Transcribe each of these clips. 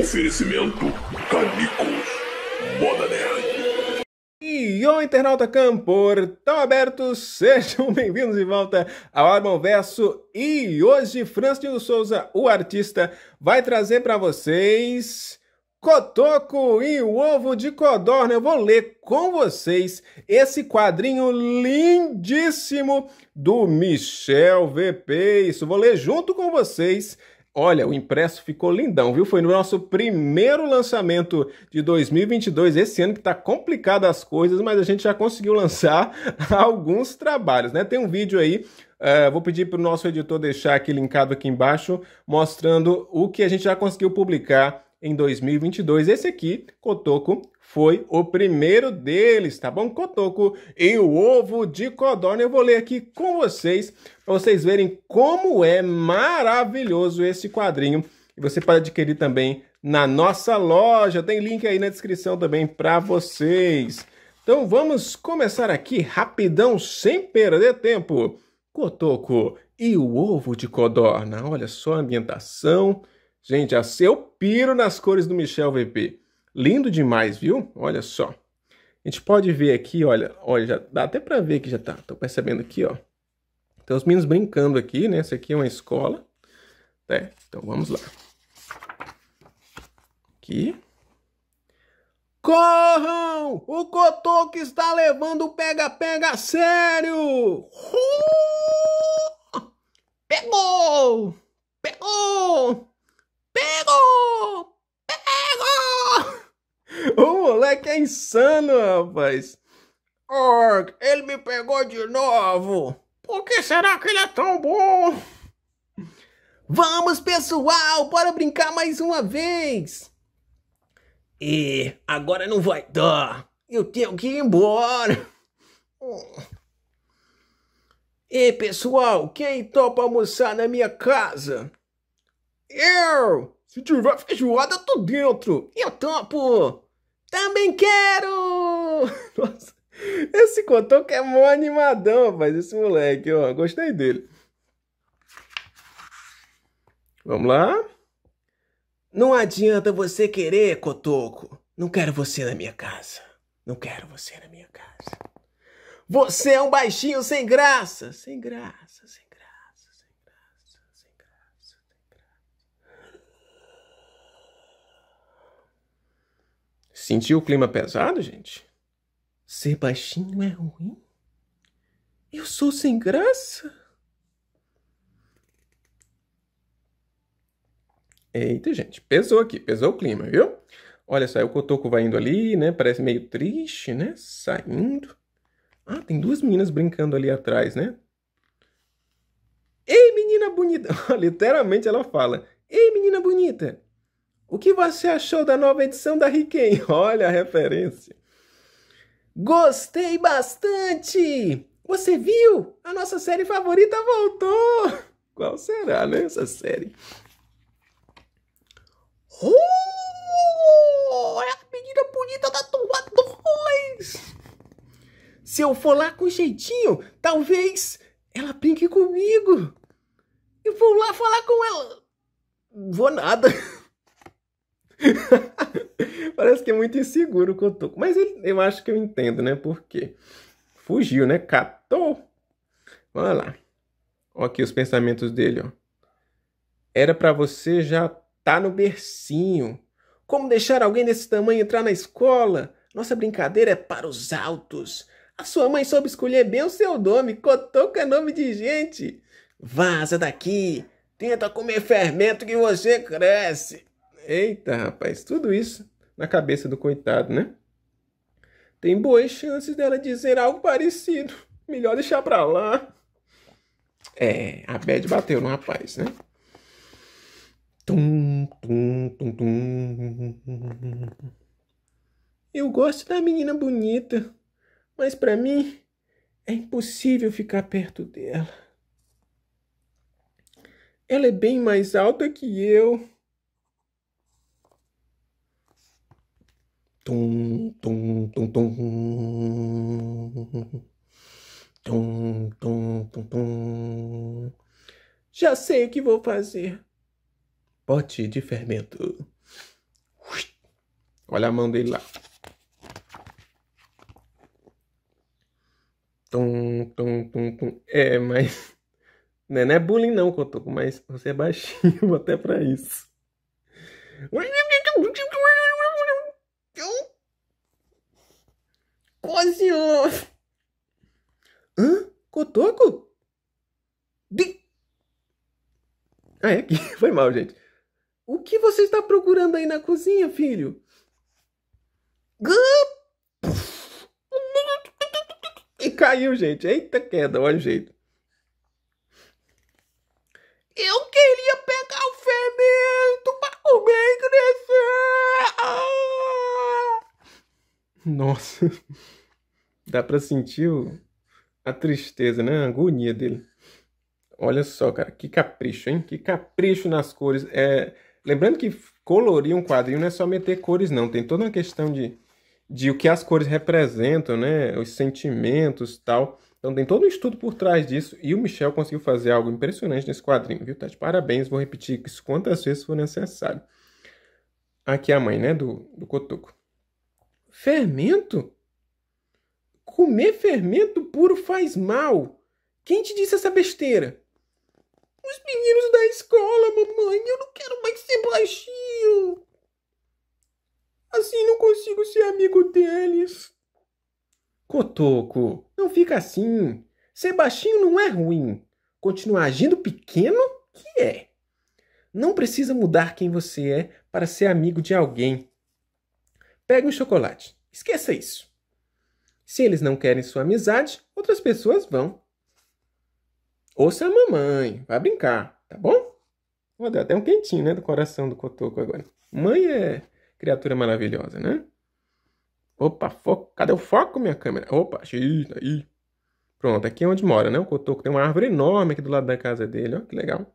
Oferecimento Canicos Moda Nerd. E o internauta Cam, portal aberto, sejam bem-vindos de volta ao Armão Verso. E hoje, Francisco Souza, o artista, vai trazer para vocês Cotoco e o Ovo de Codorna. Eu vou ler com vocês esse quadrinho lindíssimo do Michel VP. Isso, vou ler junto com vocês Olha, o impresso ficou lindão, viu? Foi no nosso primeiro lançamento de 2022, esse ano que tá complicado as coisas, mas a gente já conseguiu lançar alguns trabalhos, né? Tem um vídeo aí Uh, vou pedir para o nosso editor deixar aqui linkado aqui embaixo, mostrando o que a gente já conseguiu publicar em 2022. Esse aqui, Cotoco foi o primeiro deles, tá bom? Cotoco e o ovo de codorna. Eu vou ler aqui com vocês, para vocês verem como é maravilhoso esse quadrinho. E você pode adquirir também na nossa loja. Tem link aí na descrição também para vocês. Então vamos começar aqui rapidão, sem perder tempo. Cotoco e o ovo de codorna. Olha só a ambientação. Gente, a eu piro nas cores do Michel VP. Lindo demais, viu? Olha só. A gente pode ver aqui, olha, olha, já dá até para ver que já tá. Tô percebendo aqui, ó. Tem os meninos brincando aqui, né? Essa aqui é uma escola. É, Então vamos lá. Aqui. Corram! O Cotoco está levando o pega-pega a sério! Uh! Pegou! Pegou! moleque é, é insano, rapaz. Org, ele me pegou de novo. Por que será que ele é tão bom? Vamos, pessoal, bora brincar mais uma vez. E agora não vai dar. Eu tenho que ir embora. E pessoal, quem topa almoçar na minha casa? Eu! Se tiver feijoada, tô dentro. Eu topo. Também quero! Nossa, esse Cotoco é mó animadão, rapaz, esse moleque, ó. Gostei dele. Vamos lá? Não adianta você querer, Cotoco. Não quero você na minha casa. Não quero você na minha casa. Você é um baixinho sem graça. Sem graça, sem Sentiu o clima pesado, gente? Ser baixinho é ruim? Eu sou sem graça? Eita, gente, pesou aqui, pesou o clima, viu? Olha só, o Cotoco vai indo ali, né? Parece meio triste, né? Saindo. Ah, tem duas meninas brincando ali atrás, né? Ei, menina bonita! Literalmente ela fala: Ei, menina bonita! O que você achou da nova edição da Riken? Olha a referência. Gostei bastante! Você viu? A nossa série favorita voltou! Qual será, né, essa série? Oh, é a menina bonita da turma 2! Se eu for lá com jeitinho, talvez ela brinque comigo. Eu vou lá falar com ela. Vou nada. Parece que é muito inseguro o Cotoco. Mas ele, eu acho que eu entendo, né? Por quê? Fugiu, né? Catou. Olha lá. Olha aqui os pensamentos dele, ó. Era para você já tá no bercinho. Como deixar alguém desse tamanho entrar na escola? Nossa brincadeira é para os altos. A sua mãe soube escolher bem o seu nome. Cotoco é nome de gente. Vaza daqui. Tenta comer fermento que você cresce. Eita, rapaz, tudo isso na cabeça do coitado, né? Tem boas chances dela dizer algo parecido. Melhor deixar pra lá. É, a bad bateu no rapaz, né? Tum, tum, tum, tum. Eu gosto da menina bonita, mas para mim é impossível ficar perto dela. Ela é bem mais alta que eu. tum tum tum tum tum tum tum tum já sei o que vou fazer pote de fermento olha a mão dele lá tum tum tum tum é mas não é, não é bullying não Cotoco mas você é baixinho até para isso Cozinhou! Hã? Cotoco? Bi... Ah, é que Foi mal, gente. O que você está procurando aí na cozinha, filho? E caiu, gente. Eita queda, olha o jeito. Nossa. Dá para sentir o... a tristeza, né? A agonia dele. Olha só, cara, que capricho, hein? Que capricho nas cores. É, lembrando que colorir um quadrinho não é só meter cores, não. Tem toda uma questão de, de o que as cores representam, né? Os sentimentos tal. Então tem todo um estudo por trás disso. E o Michel conseguiu fazer algo impressionante nesse quadrinho, viu? Tá de parabéns. Vou repetir isso quantas vezes for necessário. Aqui é a mãe, né? Do, do Cotoco. Fermento? Comer fermento puro faz mal. Quem te disse essa besteira? Os meninos da escola, mamãe. Eu não quero mais ser baixinho. Assim não consigo ser amigo deles. Cotoco, não fica assim. Ser baixinho não é ruim. Continuar agindo pequeno que é. Não precisa mudar quem você é para ser amigo de alguém. Pegue um chocolate. Esqueça isso. Se eles não querem sua amizade, outras pessoas vão. Ouça a mamãe, vai brincar, tá bom? Vou dar até um quentinho, né, do coração do cotoco agora. Mãe é criatura maravilhosa, né? Opa, foco. Cadê o foco, minha câmera? Opa, xiii, tá aí. Pronto, aqui é onde mora, né? O Cotoco tem uma árvore enorme aqui do lado da casa dele, ó, que legal.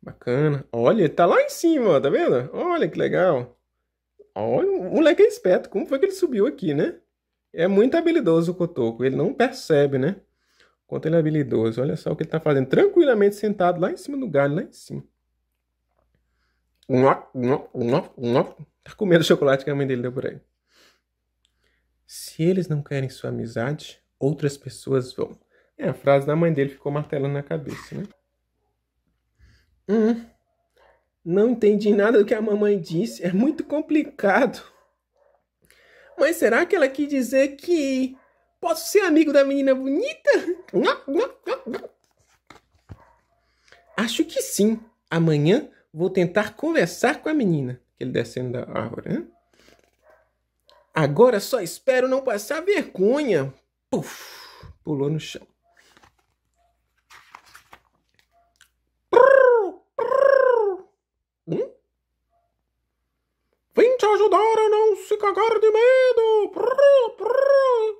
Bacana. Olha, ele tá lá em cima, ó, tá vendo? Olha que legal. Olha, o moleque é esperto. Como foi que ele subiu aqui, né? É muito habilidoso o Cotoco. Ele não percebe, né? Quanto ele é habilidoso. Olha só o que ele tá fazendo. Tranquilamente sentado lá em cima do galho, lá em cima. Tá com medo do chocolate que a mãe dele deu por aí. Se eles não querem sua amizade, outras pessoas vão. É, a frase da mãe dele ficou martelando na cabeça, né? Hum não entendi nada do que a mamãe disse, é muito complicado. Mas será que ela quis dizer que posso ser amigo da menina bonita? Acho que sim. Amanhã vou tentar conversar com a menina. Ele descendo da árvore. Né? Agora só espero não passar vergonha. Puf! Pulou no chão. Prrr, prrr. te ajudar a não se cagar de medo. Prrr, prrr,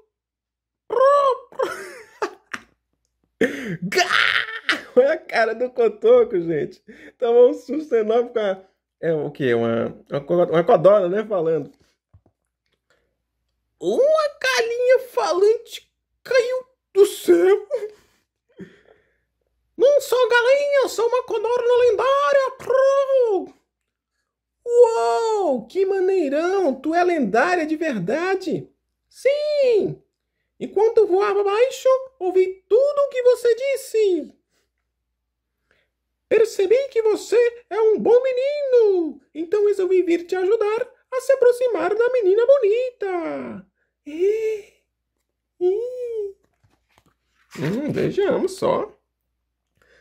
prrr, Gah! Olha a cara do cotoco, gente. Tava um susto enorme com a... É o quê? Uma, uma, uma codona, né? Falando. Uma galinha falante caiu do céu. Não sou galinha, sou uma codorna lendária. Prrr que maneirão! Tu é lendária de verdade! Sim! Enquanto voava baixo, ouvi tudo o que você disse. Percebi que você é um bom menino, então resolvi vir te ajudar a se aproximar da menina bonita. E... E... Hum, vejamos só.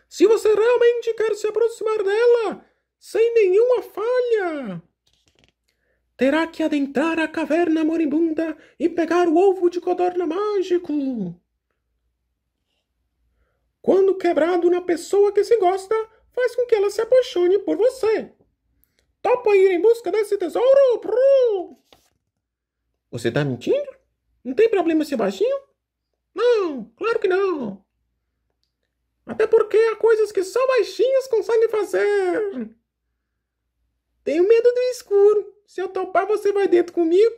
Se você realmente quer se aproximar dela, sem nenhuma falha, terá que adentrar a caverna moribunda e pegar o ovo de codorna mágico. Quando quebrado na pessoa que se gosta, faz com que ela se apaixone por você. Topa ir em busca desse tesouro? Pru! Você tá mentindo? Não tem problema ser baixinho? Não, claro que não. Até porque há coisas que só baixinhos conseguem fazer. Tenho medo do escuro. Se eu topar, você vai dentro comigo?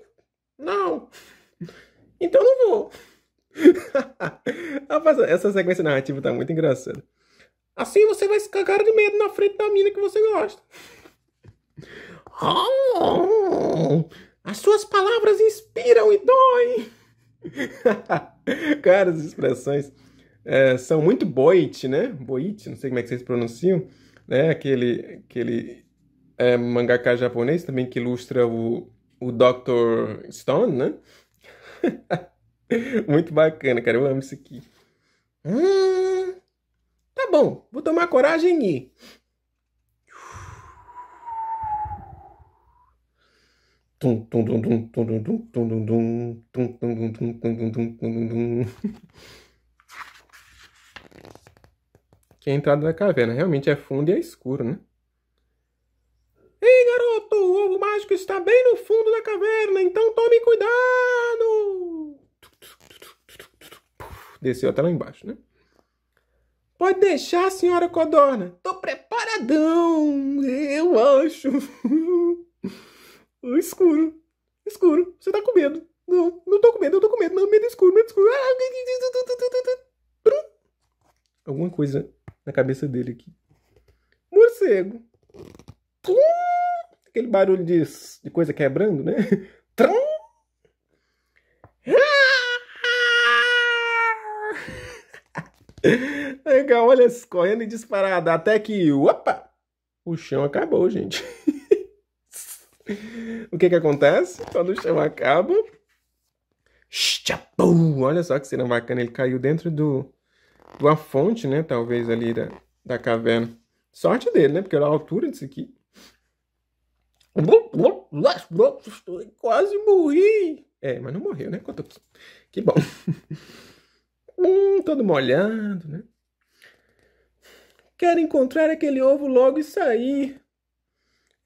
Não. Então não vou. Rapaz, essa sequência narrativa tá muito engraçada. Assim você vai se cagar de medo na frente da mina que você gosta. Oh! as suas palavras inspiram e doem. Cara, as expressões é, são muito boite, né? Boite, não sei como é que vocês pronunciam, né? Aquele, aquele é, mangaka japonês também que ilustra o, o Dr. Stone, né? Muito bacana, cara. Eu amo isso aqui. Hum, tá bom, vou tomar coragem e Que é a entrada da caverna. Realmente é fundo e é escuro, né? que está bem no fundo da caverna, então tome cuidado! Desceu até lá embaixo, né? Pode deixar, senhora Codorna. Tô preparadão, eu acho. escuro, escuro. Você tá com medo. Não, não tô com medo, eu tô com medo. Não, medo escuro, medo escuro. Alguma coisa na cabeça dele aqui. Morcego barulho de, de coisa quebrando, né? Trum! Legal, olha, correndo e disparada. Até que, opa, o chão acabou, gente. o que que acontece? Quando o chão acaba... Chapum! Olha só que cena bacana, ele caiu dentro do, da fonte, né? Talvez ali da, da caverna. Sorte dele, né? Porque era a altura disso aqui. Quase morri. É, mas não morreu, né? Quanto aqui. Que bom. Hum, todo molhado, né? Quero encontrar aquele ovo logo e sair.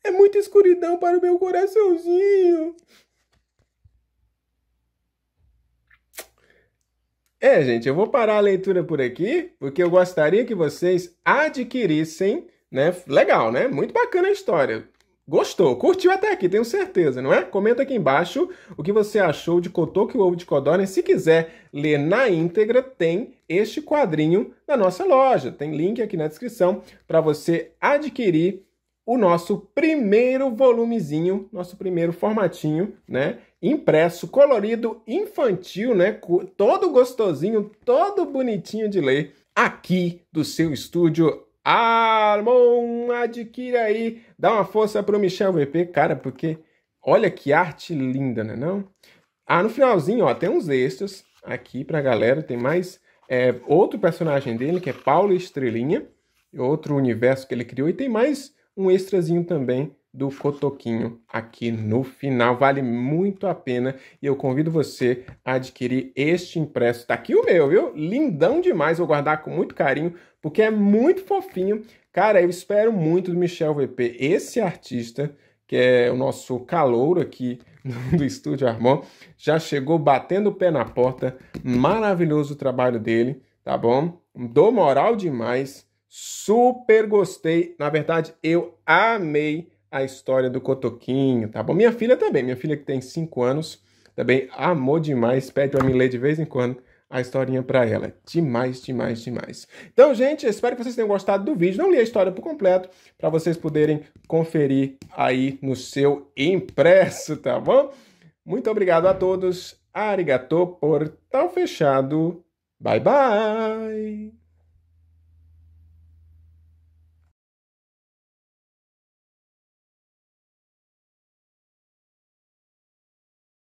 É muita escuridão para o meu coraçãozinho. É, gente, eu vou parar a leitura por aqui, porque eu gostaria que vocês adquirissem, né? Legal, né? Muito bacana a história. Gostou, curtiu até aqui, tenho certeza, não é? Comenta aqui embaixo o que você achou de Cotoco e o Ovo de Codorna. se quiser ler na íntegra, tem este quadrinho na nossa loja. Tem link aqui na descrição para você adquirir o nosso primeiro volumezinho, nosso primeiro formatinho, né? Impresso, colorido, infantil, né? Todo gostosinho, todo bonitinho de ler aqui do seu estúdio Armon, adquira aí, dá uma força pro Michel VP, cara, porque olha que arte linda, né não? Ah, no finalzinho, ó, tem uns extras aqui pra galera, tem mais é, outro personagem dele, que é Paulo Estrelinha, outro universo que ele criou, e tem mais um extrazinho também do Cotoquinho aqui no final. Vale muito a pena e eu convido você a adquirir este impresso. Tá aqui o meu, viu? Lindão demais, vou guardar com muito carinho, porque é muito fofinho. Cara, eu espero muito do Michel VP, esse artista que é o nosso calouro aqui do estúdio Armand, já chegou batendo o pé na porta. Maravilhoso o trabalho dele, tá bom? Dou moral demais. Super gostei. Na verdade, eu amei a história do cotoquinho, tá bom? Minha filha também, minha filha que tem 5 anos, também amou demais, pede para me ler de vez em quando a historinha para ela. Demais, demais, demais. Então, gente, espero que vocês tenham gostado do vídeo. Não li a história por completo para vocês poderem conferir aí no seu impresso, tá bom? Muito obrigado a todos. Arigato por tal fechado. Bye bye.